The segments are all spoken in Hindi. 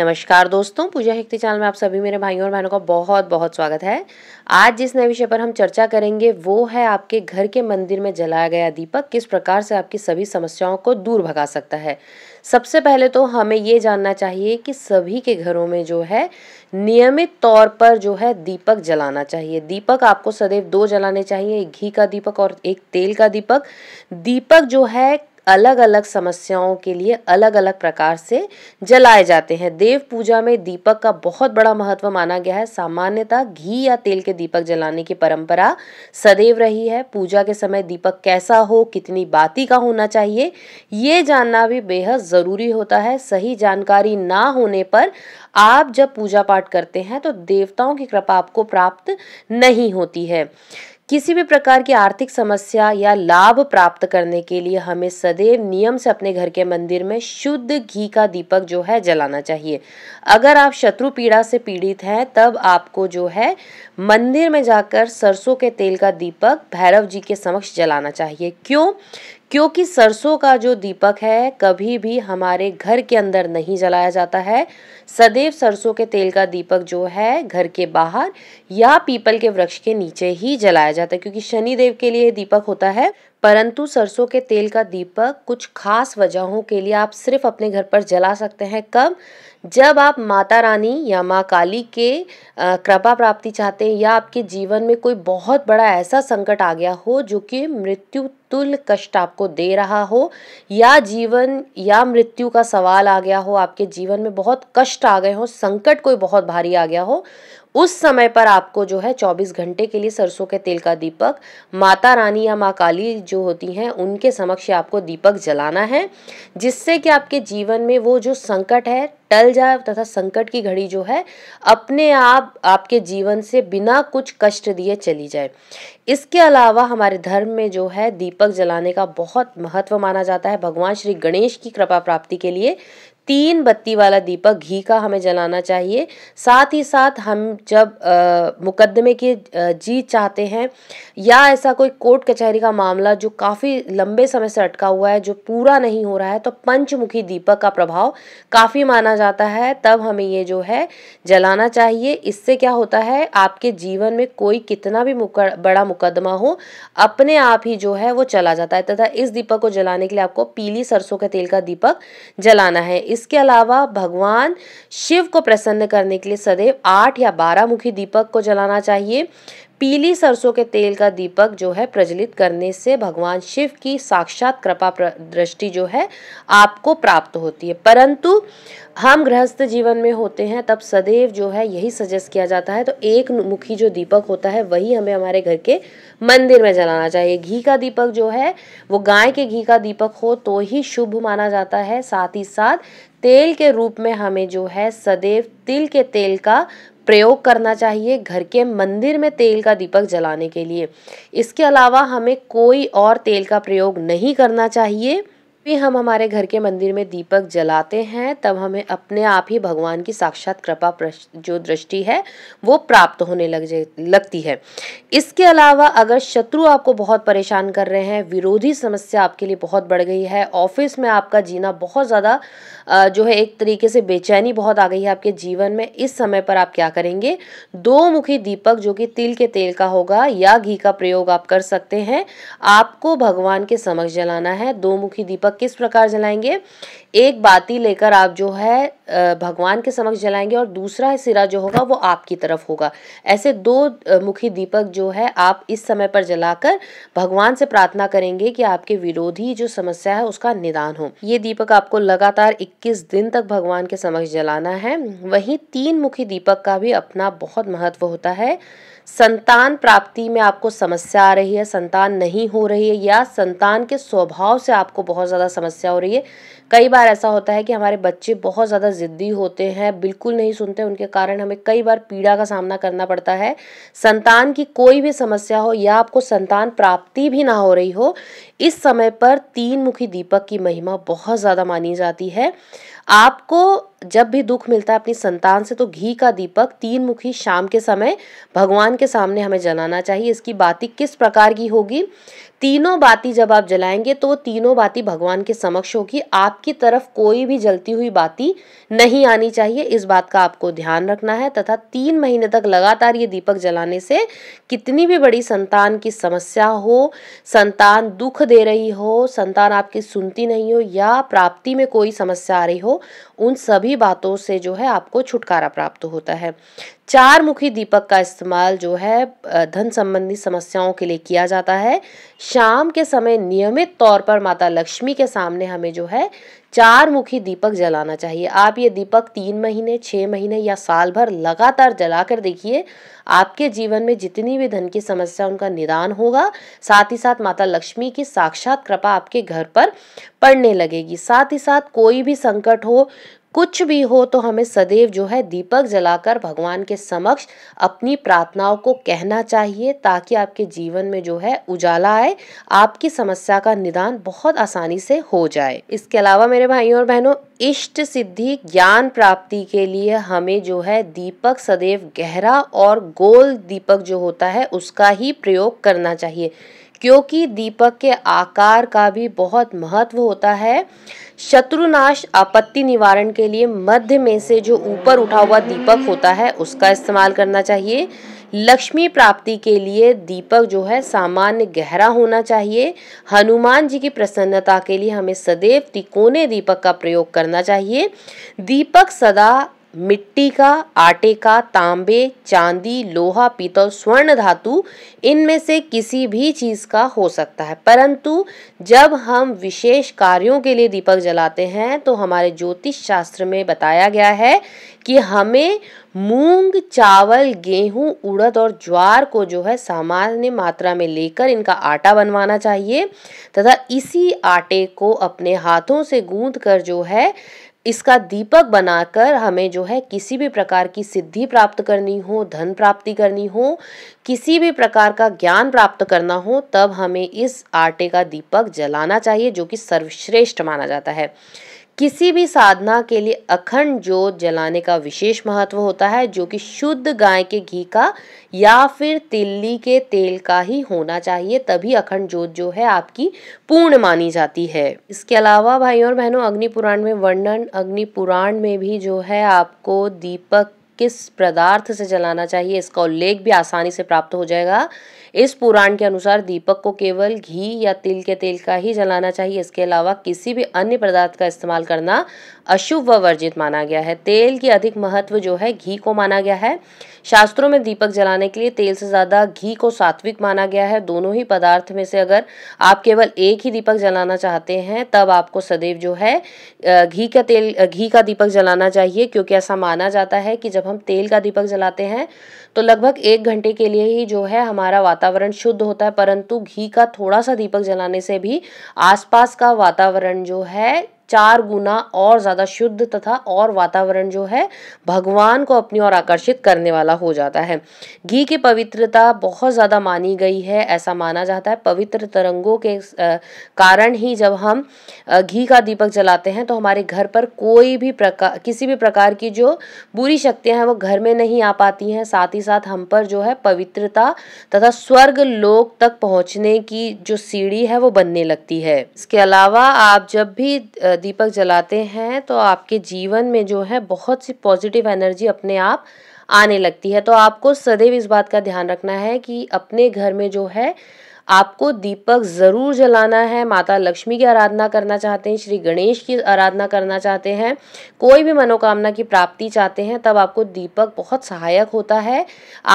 नमस्कार दोस्तों पूजा हिक्ति चैनल में आप सभी मेरे भाइयों और बहनों का बहुत बहुत स्वागत है आज जिस नए विषय पर हम चर्चा करेंगे वो है आपके घर के मंदिर में जलाया गया दीपक किस प्रकार से आपकी सभी समस्याओं को दूर भगा सकता है सबसे पहले तो हमें ये जानना चाहिए कि सभी के घरों में जो है नियमित तौर पर जो है दीपक जलाना चाहिए दीपक आपको सदैव दो जलाने चाहिए एक घी का दीपक और एक तेल का दीपक दीपक जो है अलग अलग समस्याओं के लिए अलग अलग प्रकार से जलाए जाते हैं देव पूजा में दीपक का बहुत बड़ा महत्व माना गया है सामान्यतः घी या तेल के दीपक जलाने की परंपरा सदैव रही है पूजा के समय दीपक कैसा हो कितनी बाती का होना चाहिए ये जानना भी बेहद ज़रूरी होता है सही जानकारी ना होने पर आप जब पूजा पाठ करते हैं तो देवताओं की कृपा आपको प्राप्त नहीं होती है किसी भी प्रकार की आर्थिक समस्या या लाभ प्राप्त करने के लिए हमें सदैव नियम से अपने घर के मंदिर में शुद्ध घी का दीपक जो है जलाना चाहिए अगर आप शत्रु पीड़ा से पीड़ित हैं तब आपको जो है मंदिर में जाकर सरसों के तेल का दीपक भैरव जी के समक्ष जलाना चाहिए क्यों क्योंकि सरसों का जो दीपक है कभी भी हमारे घर के अंदर नहीं जलाया जाता है सदैव सरसों के तेल का दीपक जो है घर के बाहर या पीपल के वृक्ष के नीचे ही जलाया जाता है क्योंकि शनिदेव के लिए दीपक होता है परंतु सरसों के तेल का दीपक कुछ खास वजहों के लिए आप सिर्फ अपने घर पर जला सकते हैं कब जब आप माता रानी या माँ काली के कृपा प्राप्ति चाहते हैं या आपके जीवन में कोई बहुत बड़ा ऐसा संकट आ गया हो जो कि मृत्यु तुल कष्ट आपको दे रहा हो या जीवन या मृत्यु का सवाल आ गया हो आपके जीवन में बहुत कष्ट आ गए हो संकट कोई बहुत भारी आ गया हो उस समय पर आपको जो है 24 घंटे के लिए सरसों के तेल का दीपक माता रानी या माँ काली जो होती हैं उनके समक्ष आपको दीपक जलाना है जिससे कि आपके जीवन में वो जो संकट है टल जाए तथा संकट की घड़ी जो है अपने आप आपके जीवन से बिना कुछ कष्ट दिए चली जाए इसके अलावा हमारे धर्म में जो है दीपक जलाने का बहुत महत्व माना जाता है भगवान श्री गणेश की कृपा प्राप्ति के लिए तीन बत्ती वाला दीपक घी का हमें जलाना चाहिए साथ ही साथ हम जब आ, मुकदमे की जीत चाहते हैं या ऐसा कोई कोर्ट कचहरी का मामला जो काफ़ी लंबे समय से अटका हुआ है जो पूरा नहीं हो रहा है तो पंचमुखी दीपक का प्रभाव काफ़ी माना जाता है तब हमें ये जो है जलाना चाहिए इससे क्या होता है आपके जीवन में कोई कितना भी मुकर, बड़ा मुकदमा हो अपने आप ही जो है वो चला जाता है तथा इस दीपक को जलाने के लिए आपको पीली सरसों के तेल का दीपक जलाना है इस इसके अलावा भगवान शिव को प्रसन्न करने के लिए सदैव आठ या बारह मुखी दीपक को जलाना चाहिए पीली सरसों के तेल का दीपक जो है प्रज्वलित करने से भगवान शिव की साक्षात कृपा दृष्टि जो है आपको प्राप्त होती है परंतु हम गृहस्थ जीवन में होते हैं तब सदैव जो है यही सजेस्ट किया जाता है तो एक मुखी जो दीपक होता है वही हमें हमारे घर के मंदिर में जलाना चाहिए घी का दीपक जो है वो गाय के घी का दीपक हो तो ही शुभ माना जाता है साथ ही साथ तेल के रूप में हमें जो है सदैव तिल के तेल का प्रयोग करना चाहिए घर के मंदिर में तेल का दीपक जलाने के लिए इसके अलावा हमें कोई और तेल का प्रयोग नहीं करना चाहिए भी हम हमारे घर के मंदिर में दीपक जलाते हैं तब हमें अपने आप ही भगवान की साक्षात कृपा जो दृष्टि है वो प्राप्त होने लग लगती है इसके अलावा अगर शत्रु आपको बहुत परेशान कर रहे हैं विरोधी समस्या आपके लिए बहुत बढ़ गई है ऑफिस में आपका जीना बहुत ज़्यादा जो है एक तरीके से बेचैनी बहुत आ गई है आपके जीवन में इस समय पर आप क्या करेंगे दो मुखी दीपक जो कि तिल के तेल का होगा या घी का प्रयोग आप कर सकते हैं आपको भगवान के समक्ष जलाना है दो मुखी दीपक किस प्रकार जलाएंगे एक बाती लेकर आप जो है भगवान के समक्ष जलाएंगे और दूसरा सिरा जो होगा वो आपकी तरफ होगा ऐसे दो मुखी दीपक जो है आप इस समय पर जलाकर भगवान से प्रार्थना करेंगे कि आपके विरोधी जो समस्या है उसका निदान हो ये दीपक आपको लगातार 21 दिन तक भगवान के समक्ष जलाना है वहीं तीन मुखी दीपक का भी अपना बहुत महत्व होता है संतान प्राप्ति में आपको समस्या आ रही है संतान नहीं हो रही है या संतान के स्वभाव से आपको बहुत ज़्यादा समस्या हो रही है कई बार ऐसा होता है कि हमारे बच्चे बहुत ज़्यादा ज़िद्दी होते हैं बिल्कुल नहीं सुनते उनके कारण हमें कई बार पीड़ा का सामना करना पड़ता है संतान की कोई भी समस्या हो या आपको संतान प्राप्ति भी ना हो रही हो इस समय पर तीन मुखी दीपक की महिमा बहुत ज़्यादा मानी जाती है आपको जब भी दुख मिलता है अपनी संतान से तो घी का दीपक तीन मुखी शाम के समय भगवान के सामने हमें जलाना चाहिए इसकी बाती किस प्रकार की होगी तीनों बाती जब आप जलाएंगे तो तीनों बाती भगवान के समक्ष होगी आपकी तरफ कोई भी जलती हुई बाती नहीं आनी चाहिए इस बात का आपको ध्यान रखना है तथा तीन महीने तक लगातार ये दीपक जलाने से कितनी भी बड़ी संतान की समस्या हो संतान दुख दे रही हो संतान आपकी सुनती नहीं हो या प्राप्ति में कोई समस्या आ रही हो उन सभी बातों से जो है आपको छुटकारा प्राप्त होता है चार मुखी दीपक का इस्तेमाल जो है धन संबंधी समस्याओं के लिए किया जाता है शाम के समय नियमित तौर पर माता लक्ष्मी के सामने हमें जो है चार मुखी दीपक जलाना चाहिए आप ये दीपक तीन महीने छः महीने या साल भर लगातार जला कर देखिए आपके जीवन में जितनी भी धन की समस्या उनका निदान होगा साथ ही साथ माता लक्ष्मी की साक्षात कृपा आपके घर पर पड़ने लगेगी साथ ही साथ कोई भी संकट हो कुछ भी हो तो हमें सदैव जो है दीपक जलाकर भगवान के समक्ष अपनी प्रार्थनाओं को कहना चाहिए ताकि आपके जीवन में जो है उजाला आए आपकी समस्या का निदान बहुत आसानी से हो जाए इसके अलावा मेरे भाइयों और बहनों इष्ट सिद्धि ज्ञान प्राप्ति के लिए हमें जो है दीपक सदैव गहरा और गोल दीपक जो होता है उसका ही प्रयोग करना चाहिए क्योंकि दीपक के आकार का भी बहुत महत्व होता है शत्रुनाश आपत्ति निवारण के लिए मध्य में से जो ऊपर उठा हुआ दीपक होता है उसका इस्तेमाल करना चाहिए लक्ष्मी प्राप्ति के लिए दीपक जो है सामान्य गहरा होना चाहिए हनुमान जी की प्रसन्नता के लिए हमें सदैव तिकोने दीपक का प्रयोग करना चाहिए दीपक सदा मिट्टी का आटे का तांबे चांदी लोहा पीतल स्वर्ण धातु इनमें से किसी भी चीज़ का हो सकता है परंतु जब हम विशेष कार्यों के लिए दीपक जलाते हैं तो हमारे ज्योतिष शास्त्र में बताया गया है कि हमें मूंग चावल गेहूं उड़द और ज्वार को जो है सामान्य मात्रा में लेकर इनका आटा बनवाना चाहिए तथा इसी आटे को अपने हाथों से गूंद कर जो है इसका दीपक बनाकर हमें जो है किसी भी प्रकार की सिद्धि प्राप्त करनी हो धन प्राप्ति करनी हो किसी भी प्रकार का ज्ञान प्राप्त करना हो तब हमें इस आटे का दीपक जलाना चाहिए जो कि सर्वश्रेष्ठ माना जाता है किसी भी साधना के लिए अखंड जोत जलाने का विशेष महत्व होता है जो कि शुद्ध गाय के घी का या फिर तिल्ली के तेल का ही होना चाहिए तभी अखंड जोत जो है आपकी पूर्ण मानी जाती है इसके अलावा भाई और बहनों अग्नि पुराण में वर्णन अग्नि पुराण में भी जो है आपको दीपक किस पदार्थ से जलाना चाहिए इसका उल्लेख भी आसानी से प्राप्त हो जाएगा इस पुराण के अनुसार दीपक को केवल घी या तिल के तेल का ही जलाना चाहिए इसके अलावा किसी भी अन्य पदार्थ का इस्तेमाल करना अशुभ व वर्जित माना गया है तेल की अधिक महत्व जो है घी को माना गया है शास्त्रों में दीपक जलाने के लिए तेल से ज़्यादा घी को सात्विक माना गया है दोनों ही पदार्थ में से अगर आप केवल एक ही दीपक जलाना चाहते हैं तब आपको सदैव जो है घी का तेल घी का दीपक जलाना चाहिए क्योंकि ऐसा माना जाता है कि जब हम तेल का दीपक जलाते हैं तो लगभग एक घंटे के लिए ही जो है हमारा वातावरण वातावरण शुद्ध होता है परंतु घी का थोड़ा सा दीपक जलाने से भी आसपास का वातावरण जो है चार गुना और ज़्यादा शुद्ध तथा और वातावरण जो है भगवान को अपनी ओर आकर्षित करने वाला हो जाता है घी की पवित्रता बहुत ज़्यादा मानी गई है ऐसा माना जाता है पवित्र तरंगों के कारण ही जब हम घी का दीपक जलाते हैं तो हमारे घर पर कोई भी प्रकार किसी भी प्रकार की जो बुरी शक्तियाँ हैं वो घर में नहीं आ पाती हैं साथ ही साथ हम पर जो है पवित्रता तथा स्वर्ग लोक तक पहुँचने की जो सीढ़ी है वो बनने लगती है इसके अलावा आप जब भी दीपक जलाते हैं तो आपके जीवन में जो है बहुत सी पॉजिटिव एनर्जी अपने आप आने लगती है तो आपको सदैव इस बात का ध्यान रखना है कि अपने घर में जो है आपको दीपक ज़रूर जलाना है माता लक्ष्मी की आराधना करना चाहते हैं श्री गणेश की आराधना करना चाहते हैं कोई भी मनोकामना की प्राप्ति चाहते हैं तब आपको दीपक बहुत सहायक होता है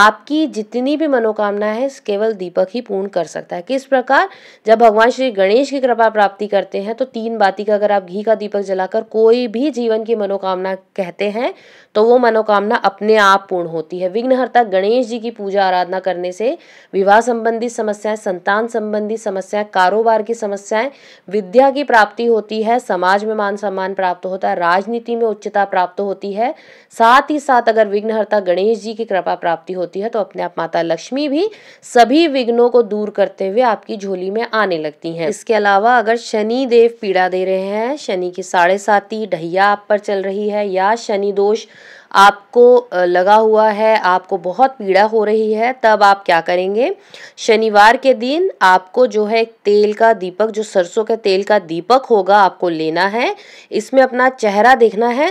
आपकी जितनी भी मनोकामना है केवल दीपक ही पूर्ण कर सकता है किस प्रकार जब भगवान श्री गणेश की कृपा प्राप्ति करते हैं तो तीन बाती का अगर आप घी का दीपक जलाकर कोई भी जीवन की मनोकामना कहते हैं तो वो मनोकामना अपने आप पूर्ण होती है विघ्नहर्ता गणेश जी की पूजा आराधना करने से विवाह संबंधित समस्याएं संतान संबंधी समस्याएं कारोबार की समस्याएं विद्या की प्राप्ति होती है समाज में मान सम्मान प्राप्त होता है राजनीति में उच्चता प्राप्त होती है साथ ही साथ अगर विघ्नहर्ता गणेश जी की कृपा प्राप्ति होती है तो अपने आप माता लक्ष्मी भी सभी विघ्नों को दूर करते हुए आपकी झोली में आने लगती है इसके अलावा अगर शनि देव पीड़ा दे रहे हैं शनि की साढ़े साथी ढहिया आप पर चल रही है या शनि दोष आपको लगा हुआ है आपको बहुत पीड़ा हो रही है तब आप क्या करेंगे शनिवार के दिन आपको जो है तेल का दीपक जो सरसों के तेल का दीपक होगा आपको लेना है इसमें अपना चेहरा देखना है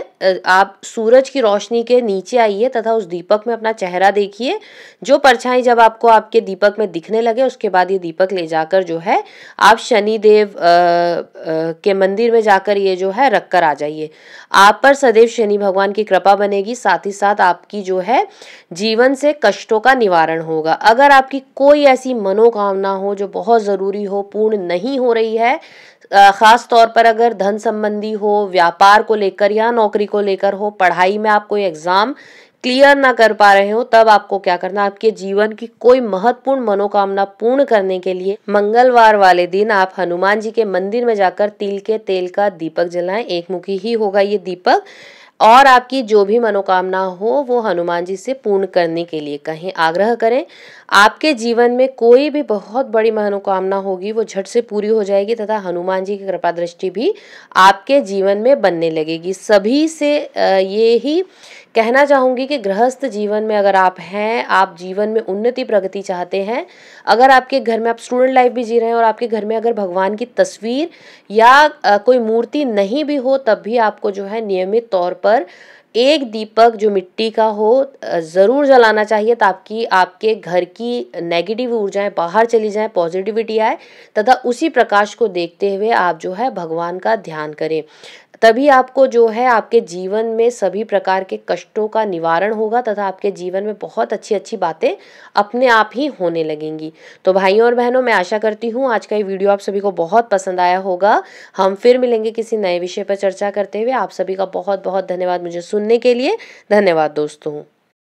आप सूरज की रोशनी के नीचे आइए तथा उस दीपक में अपना चेहरा देखिए जो परछाई जब आपको आपके दीपक में दिखने लगे उसके बाद ये दीपक ले जाकर जो है आप शनिदेव के मंदिर में जाकर ये जो है रखकर आ जाइए आप पर सदैव शनि भगवान की कृपा बनेगी रहेगी साथ ही साथ आपकी जो है जीवन से कष्टों का निवारण होगा अगर आपकी कोई ऐसी मनोकामना हो जो बहुत ज़रूरी हो पूर्ण नहीं हो रही है ख़ास तौर पर अगर धन संबंधी हो व्यापार को लेकर या नौकरी को लेकर हो पढ़ाई में आप कोई एग्ज़ाम क्लियर ना कर पा रहे हो तब आपको क्या करना आपके जीवन की कोई महत्वपूर्ण मनोकामना पूर्ण करने के लिए मंगलवार वाले दिन आप हनुमान जी के मंदिर में जाकर तिल के तेल का दीपक जलाएं एक मुखी ही होगा ये दीपक और आपकी जो भी मनोकामना हो वो हनुमान जी से पूर्ण करने के लिए कहें आग्रह करें आपके जीवन में कोई भी बहुत बड़ी मनोकामना होगी वो झट से पूरी हो जाएगी तथा हनुमान जी की कृपा दृष्टि भी आपके जीवन में बनने लगेगी सभी से ये ही कहना चाहूँगी कि गृहस्थ जीवन में अगर आप हैं आप जीवन में उन्नति प्रगति चाहते हैं अगर आपके घर में आप स्टूडेंट लाइफ भी जी रहे हैं और आपके घर में अगर भगवान की तस्वीर या कोई मूर्ति नहीं भी हो तब भी आपको जो है नियमित तौर पर एक दीपक जो मिट्टी का हो ज़रूर जलाना चाहिए ताकि आपके घर की नेगेटिव ऊर्जाएं बाहर चली जाएं पॉजिटिविटी आए तथा उसी प्रकाश को देखते हुए आप जो है भगवान का ध्यान करें तभी आपको जो है आपके जीवन में सभी प्रकार के कष्टों का निवारण होगा तथा आपके जीवन में बहुत अच्छी अच्छी बातें अपने आप ही होने लगेंगी तो भाइयों और बहनों मैं आशा करती हूँ आज का ये वीडियो आप सभी को बहुत पसंद आया होगा हम फिर मिलेंगे किसी नए विषय पर चर्चा करते हुए आप सभी का बहुत बहुत धन्यवाद मुझे सुनने के लिए धन्यवाद दोस्तों